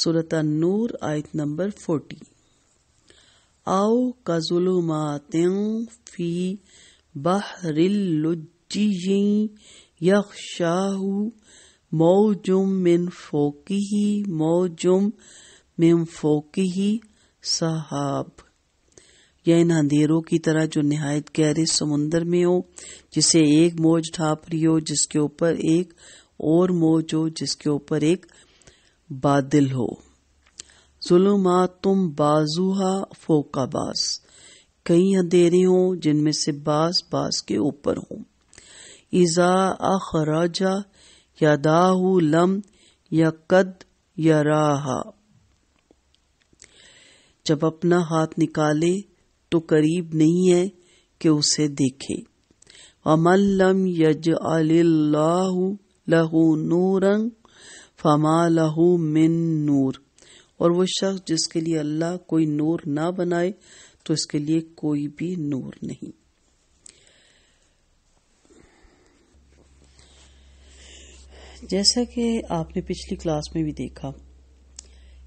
सूरत नूर आयत number forty आओ का जुलुमात्यों फी बहरिल्लुज्जी यखशाहु मौजुम मिन फोकी मिन फोकी साहब या इन अंधेरों की तरह जो नहायत गहरे समुन्दर में हो जिसे एक मोज ढाप रही हो जिसके ऊपर एक और मोज हो जिसके ऊपर एक बादिल हो जुलमा तुम बाजूहा फोका बास कई अंधेरे हों जिनमें से बास बास के ऊपर हों ईजा अखराजा या दाहु लम या कद या राहा जब अपना हाथ निकाले तो करीब नहीं है कि उसे देखे अमल लम यज अल्लाह लहू नूरंग फमा लहू मिन नूर और वो शख्स जिसके लिए अल्लाह कोई नूर ना बनाए तो इसके लिए कोई भी नूर नहीं जैसा कि आपने पिछली क्लास में भी देखा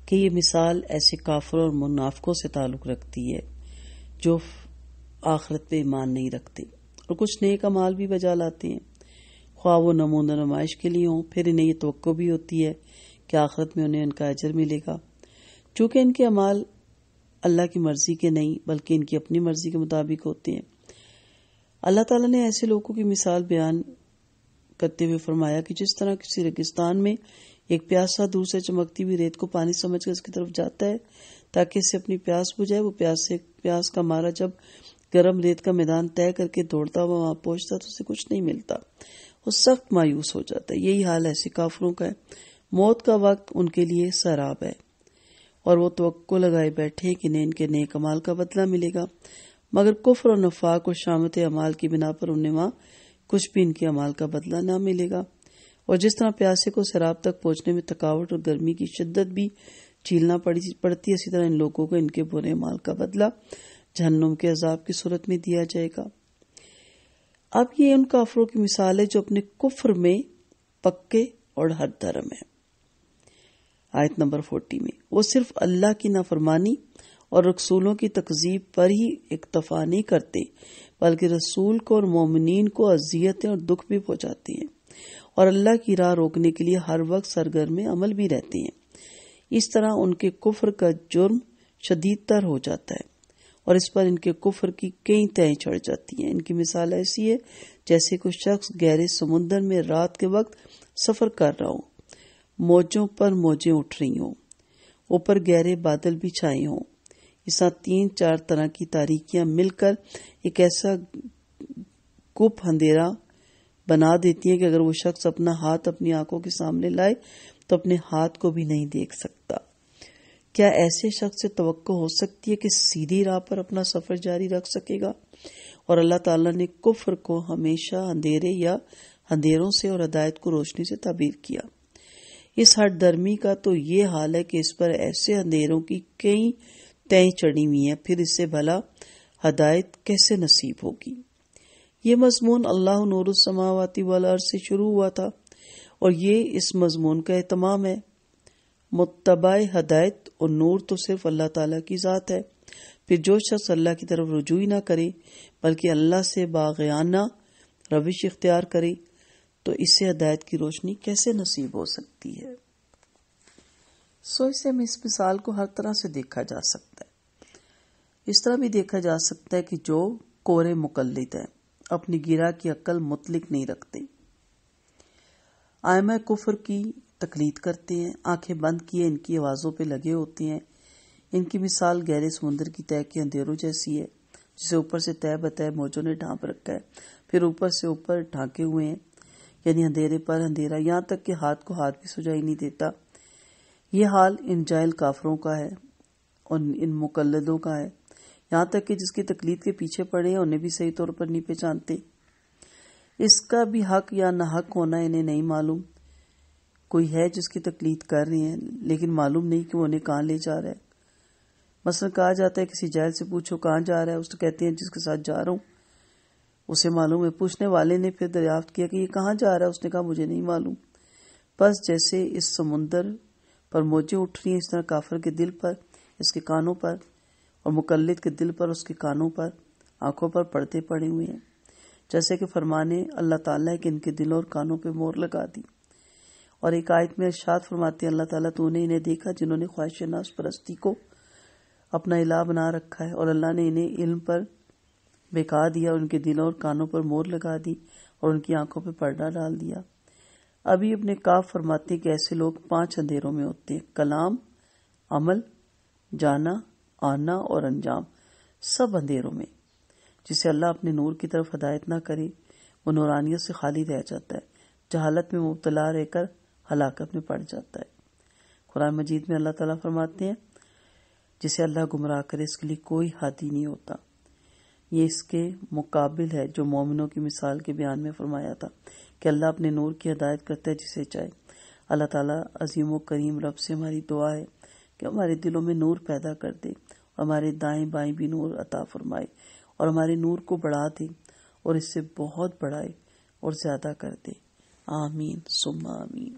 कि ये मिसाल ऐसे काफरों और मुनाफकों से ताल्लुक़ रखती है जो आखरत पे ईमान नहीं रखते और कुछ नेक अमाल भी बजा लाते हैं ख्वाह वो नमून नुमाइश के लिए हों फिर इन्हें यह तो भी होती है कि आखिरत में उन्हें इनका अजर मिलेगा चूंकि इनके अमाल अल्लाह की मर्जी के नहीं बल्कि इनकी अपनी मर्जी के मुताबिक होते हैं अल्लाह तला ने ऐसे लोगों की मिसाल बयान करते हुए फरमाया कि जिस तरह किसी रेगिस्तान में एक प्यासा दूर से चमकती हुई रेत को पानी समझकर उसकी तरफ जाता है ताकि इससे अपनी प्यास बुझाए वो प्यास से प्यास का मारा जब गर्म रेत का मैदान तय करके दौड़ता हुआ वहां पहुंचता तो उसे कुछ नहीं मिलता वो सख्त मायूस हो जाता है यही हाल ऐसे काफरों का है मौत का वक्त उनके लिए शराब है और वो तो लगाए बैठे कि इन्हें इनके नए कमाल का बदला मिलेगा मगर कुफर और नफाक और शामत अमाल की बिना पर उन्हें वहां कुछ भी इनके अमाल का बदला ना मिलेगा और जिस तरह प्यासे को शराब तक पहुंचने में थकावट और गर्मी की शिद्दत भी झीलना पड़ती है इसी तरह इन लोगों को इनके बुरे माल का बदला जहन्नुम के अजाब की सूरत में दिया जाएगा अब ये उन काफरों की मिसाल है जो अपने कुफर में पक्के और हर धर्म है आयत नंबर फोर्टी में वो सिर्फ अल्लाह की नाफरमानी और रसूलों की तकजीब पर ही इक्तफा नहीं करते बल्कि रसूल को और मोमिन को अजियतें और दुख भी पहुंचाती हैं और अल्लाह की राह रोकने के लिए हर वक्त सरगर में अमल भी रहती हैं इस तरह उनके कुफर का जुर्म शदीदतर हो जाता है और इस पर इनके कुफर की कई तय चढ़ जाती हैं इनकी मिसाल ऐसी है जैसे कोई शख्स गहरे समुन्दर में रात के वक्त सफर कर रहा हो मौजों पर मौजें उठ रही हों ऊपर गहरे बादल भी छाए हों इस तीन चार तरह की तारीखियां मिलकर एक ऐसा कुप अंधेरा बना देती है कि अगर वो शख्स अपना हाथ अपनी आंखों के सामने लाए तो अपने हाथ को भी नहीं देख सकता क्या ऐसे शख्स से तो हो सकती है कि सीधी राह पर अपना सफर जारी रख सकेगा और अल्लाह ताला ने कुफर को हमेशा अंधेरे या अंधेरों से और हदायत को रोशनी से तबीर किया इस हटदर्मी का तो ये हाल है कि इस पर ऐसे अंधेरों की कई तय चढ़ी हुई है फिर इससे भला हदायत कैसे नसीब होगी ये मजमून अल्लाह नूरसमावती वाला से शुरू हुआ था और ये इस मजमून का एहतमाम है मुतबा हदायत और नूर तो सिर्फ अल्लाह तला की ज़ात है फिर जो शख्स अल्लाह की तरफ रजूई ना करे बल्कि अल्लाह से बागाना रविश इख्तियार करे तो इससे हदायत की रोशनी कैसे नसीब हो सकती है सो इसे हम इस मिसाल को हर तरह से देखा जा सकता है इस तरह भी देखा जा सकता है कि जो कोरे मुकल हैं अपनी गिरा की अक्ल मुतलिक नहीं रखते आयमा कुफर की तकलीद करते हैं आंखें बंद किए इनकी आवाज़ों पे लगे होते हैं इनकी मिसाल गहरे समुंदर की तय के अंधेरों जैसी है जिसे ऊपर से तय बतय मौजों ने ढांप रखा है फिर ऊपर से ऊपर ढांके हुए हैं यानी अंधेरे पर अंधेरा यहाँ तक कि हाथ को हाथ भी सुझाई नहीं देता ये हाल इन जायल काफरों का है और इन मुकलदों का है यहाँ तक कि जिसकी तकलीद के पीछे पड़े हैं उन्हें भी सही तौर पर नहीं पहचानते इसका भी हक या नाहक होना इन्हें नहीं मालूम कोई है जिसकी तकलीद कर रहे हैं लेकिन मालूम नहीं कि वो उन्हें कहाँ ले जा रहा है मसलन कहा जाता है किसी जायल से पूछो कहाँ जा रहा है उसको तो कहते हैं जिसके साथ जा रहा हूँ उसे मालूम है पूछने वाले ने फिर दरियाफ्त किया कि ये कहाँ जा रहा है उसने कहा मुझे नहीं मालूम बस जैसे इस समुंदर पर मोजें उठ रही हैं इस तरह काफर के दिल पर इसके कानों पर और मुकलद के दिल पर उसके कानों पर आंखों पर पड़ते पड़े हुए हैं जैसे कि फरमाने अल्लाह ताला कि इनके दिलों और कानों पर मोर लगा दी और एक आयत में अर्षात फरमाते हैं अल्लाह ताला तो उन्हें इन्हें देखा जिन्होंने ख्वाहिश नाश परस्ती को अपना इला बना रखा है और अल्लाह ने इन्हें इल्म पर बेकार दिया उनके दिलों और कानों पर मोर लगा दी और उनकी आंखों पर पर्दा डाल दिया अभी अपने काफ फरमाते हैं कि ऐसे लोग पांच अंधेरों में होते हैं कलाम अमल जाना आना और अंजाम सब अंधेरों में जिसे अल्लाह अपने नूर की तरफ हदायत ना करे वो नौरानियत से खाली रह जाता है जहालत में मुबतला रहकर हलाकत में पड़ जाता है कुरान मजीद में अल्लाह ताला फरमाते हैं जिसे अल्लाह गुमराह करे इसके लिए कोई हाथी नहीं होता ये इसके मुकाबिल है जो मोमिनों की मिसाल के बयान में फरमाया था कि अल्लाह अपने नूर की हदायत करता है जिसे चाहे अल्लाह ताला अजीम व करीम रब से हमारी दुआ है कि हमारे दिलों में नूर पैदा कर दे हमारे दाएं बाएं भी नूर अता फरमाए और हमारे नूर को बढ़ा दे और इससे बहुत बढ़ाए और ज़्यादा कर दे आमीन सुम्मा आमीन